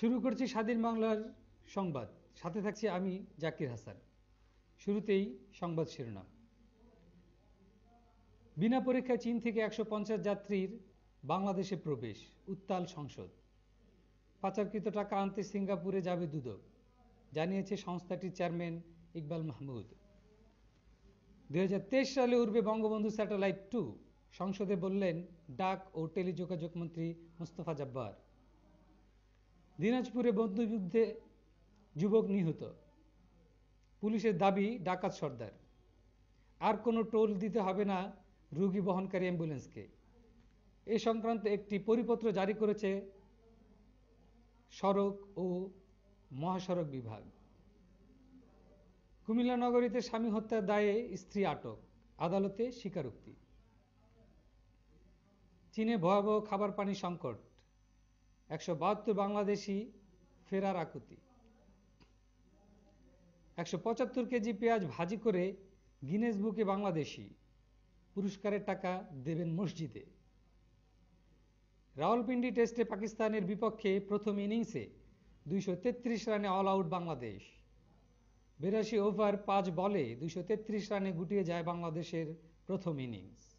শুরু করছি স্বাধীন বাংলার সংবাদ সাথে থাকছি আমি জাকির হাসান শুরুতেই সংবাদ শিরোনাম বিনা পরীক্ষায় চীন থেকে একশো পঞ্চাশ যাত্রীর বাংলাদেশে প্রবেশ উত্তাল সংসদ পাচারকৃত টাকা আনতে সিঙ্গাপুরে যাবে দুদক জানিয়েছে সংস্থাটির চেয়ারম্যান ইকবাল মাহমুদ দুই সালে উঠবে বঙ্গবন্ধু স্যাটেলাইট টু সংসদে বললেন ডাক ও টেলিযোগাযোগ মন্ত্রী মুস্তফা জব্বার দিনাজপুরে বন্ধুযুদ্ধে যুবক নিহত পুলিশের দাবি ডাকাত সর্দার আর কোনো টোল দিতে হবে না রুগী বহনকারী অ্যাম্বুলেন্সকে এ সংক্রান্ত একটি পরিপত্র জারি করেছে সড়ক ও মহাসড়ক বিভাগ কুমিল্লা নগরীতে স্বামী হত্যার দায়ে স্ত্রী আটক আদালতে স্বীকারোক্তি চীনে ভয়াবহ খাবার পানি সংকট একশো বাহাত্তর বাংলাদেশি ফেরার আকুতি একশো পঁচাত্তর কেজি পেঁয়াজ ভাজি করে গিনেস বুকে বাংলাদেশি পুরস্কারের টাকা দেবেন মসজিদে রাওয়ালপিন্ডি টেস্টে পাকিস্তানের বিপক্ষে প্রথম ইনিংসে দুইশো রানে অল আউট বাংলাদেশ বিরাশি ওভার পাঁচ বলে দুইশো রানে গুটিয়ে যায় বাংলাদেশের প্রথম ইনিংস